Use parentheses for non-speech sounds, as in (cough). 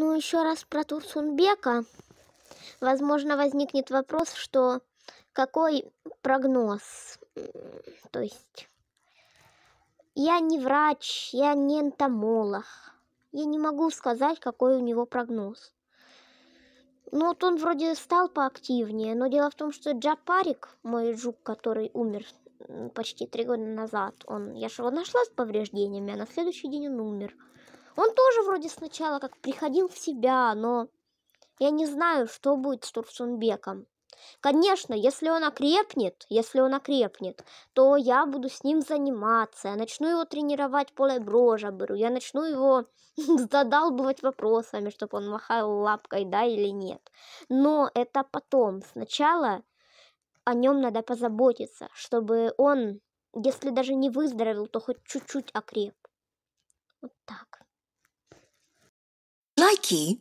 Ну, еще раз про Турсунбека. Возможно, возникнет вопрос, что какой прогноз? То есть, я не врач, я не энтомолог. Я не могу сказать, какой у него прогноз. Ну, вот он вроде стал поактивнее, но дело в том, что Джапарик, мой жук, который умер почти три года назад, он, я же его нашла с повреждениями, а на следующий день он умер. Он тоже вроде сначала как приходил в себя, но я не знаю, что будет с Турсунбеком. Конечно, если он окрепнет, если он окрепнет, то я буду с ним заниматься, я начну его тренировать поле брожа беру, я начну его (laughs) задалбывать вопросами, чтобы он махал лапкой, да или нет. Но это потом. Сначала о нем надо позаботиться, чтобы он, если даже не выздоровел, то хоть чуть-чуть окреп. Вот так. Nike